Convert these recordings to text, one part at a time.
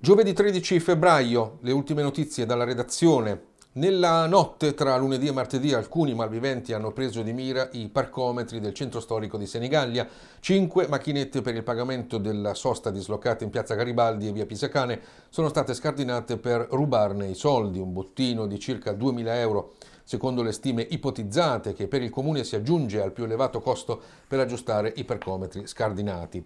Giovedì 13 febbraio, le ultime notizie dalla redazione. Nella notte tra lunedì e martedì alcuni malviventi hanno preso di mira i parcometri del centro storico di Senigallia, cinque macchinette per il pagamento della sosta dislocate in piazza Garibaldi e via Pisacane sono state scardinate per rubarne i soldi, un bottino di circa 2.000 euro secondo le stime ipotizzate che per il comune si aggiunge al più elevato costo per aggiustare i parcometri scardinati.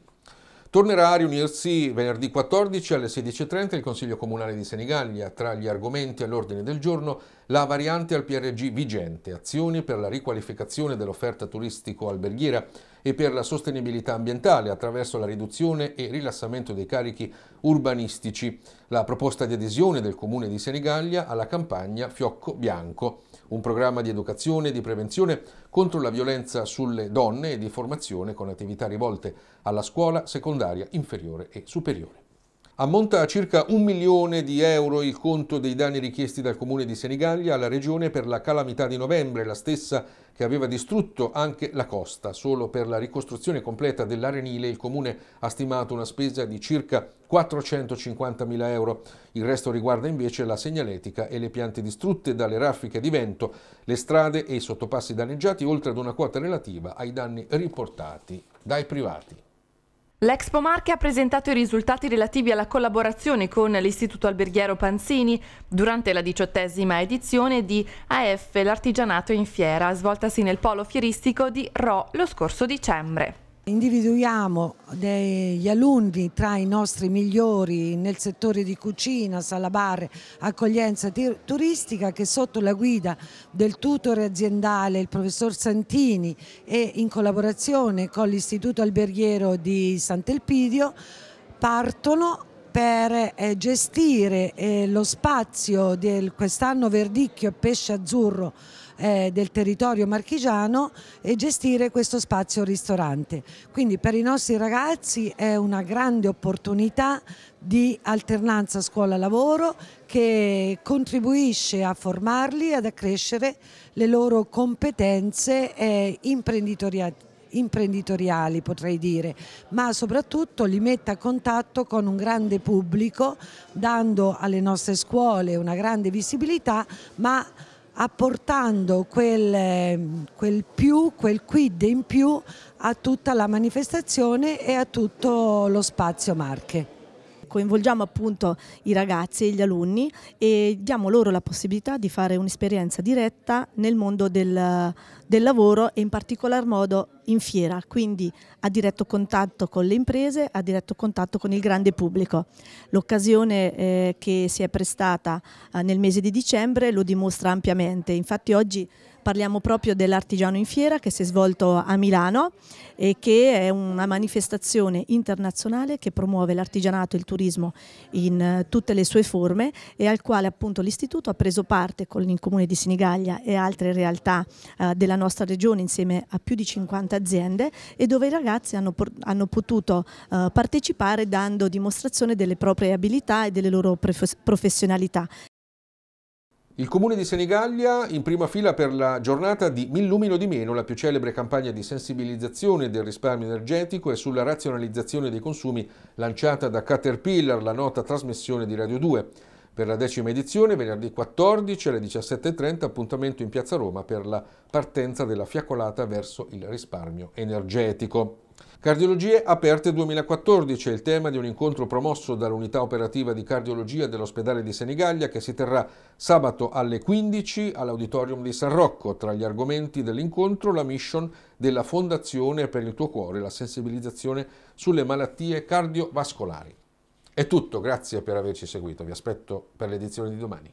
Tornerà a riunirsi venerdì 14 alle 16.30 il Consiglio Comunale di Senigallia. Tra gli argomenti all'ordine del giorno la variante al PRG vigente, azioni per la riqualificazione dell'offerta turistico-alberghiera e per la sostenibilità ambientale attraverso la riduzione e rilassamento dei carichi urbanistici. La proposta di adesione del Comune di Senigallia alla campagna Fiocco Bianco, un programma di educazione e di prevenzione contro la violenza sulle donne e di formazione con attività rivolte alla scuola secondaria, inferiore e superiore. Ammonta a circa un milione di euro il conto dei danni richiesti dal comune di Senigallia alla regione per la calamità di novembre, la stessa che aveva distrutto anche la costa. Solo per la ricostruzione completa dell'arenile il comune ha stimato una spesa di circa 450 mila euro. Il resto riguarda invece la segnaletica e le piante distrutte dalle raffiche di vento, le strade e i sottopassi danneggiati, oltre ad una quota relativa ai danni riportati dai privati. L'Expo Marche ha presentato i risultati relativi alla collaborazione con l'Istituto Alberghiero Panzini durante la diciottesima edizione di AF L'artigianato in fiera, svoltasi nel polo fieristico di Ro lo scorso dicembre. Individuiamo degli alunni tra i nostri migliori nel settore di cucina, salabar, accoglienza turistica che sotto la guida del tutore aziendale, il professor Santini e in collaborazione con l'Istituto Alberghiero di Sant'Elpidio partono per eh, gestire eh, lo spazio di quest'anno verdicchio e pesce azzurro eh, del territorio marchigiano e gestire questo spazio ristorante. Quindi per i nostri ragazzi è una grande opportunità di alternanza scuola-lavoro che contribuisce a formarli, ad accrescere le loro competenze imprenditoriali imprenditoriali potrei dire, ma soprattutto li metta a contatto con un grande pubblico dando alle nostre scuole una grande visibilità ma apportando quel, quel più, quel quid in più a tutta la manifestazione e a tutto lo spazio Marche coinvolgiamo appunto i ragazzi e gli alunni e diamo loro la possibilità di fare un'esperienza diretta nel mondo del, del lavoro e in particolar modo in fiera, quindi a diretto contatto con le imprese, a diretto contatto con il grande pubblico. L'occasione eh, che si è prestata eh, nel mese di dicembre lo dimostra ampiamente, infatti oggi Parliamo proprio dell'Artigiano in Fiera che si è svolto a Milano e che è una manifestazione internazionale che promuove l'artigianato e il turismo in eh, tutte le sue forme e al quale appunto l'Istituto ha preso parte con il Comune di Sinigaglia e altre realtà eh, della nostra regione insieme a più di 50 aziende e dove i ragazzi hanno, hanno potuto eh, partecipare dando dimostrazione delle proprie abilità e delle loro professionalità. Il comune di Senigallia in prima fila per la giornata di Millumino di meno, la più celebre campagna di sensibilizzazione del risparmio energetico e sulla razionalizzazione dei consumi lanciata da Caterpillar, la nota trasmissione di Radio 2. Per la decima edizione, venerdì 14 alle 17.30, appuntamento in Piazza Roma per la partenza della fiaccolata verso il risparmio energetico. Cardiologie aperte 2014 è il tema di un incontro promosso dall'unità operativa di cardiologia dell'ospedale di Senigallia che si terrà sabato alle 15 all'auditorium di San Rocco. Tra gli argomenti dell'incontro la mission della Fondazione per il tuo cuore, la sensibilizzazione sulle malattie cardiovascolari. È tutto, grazie per averci seguito, vi aspetto per l'edizione di domani.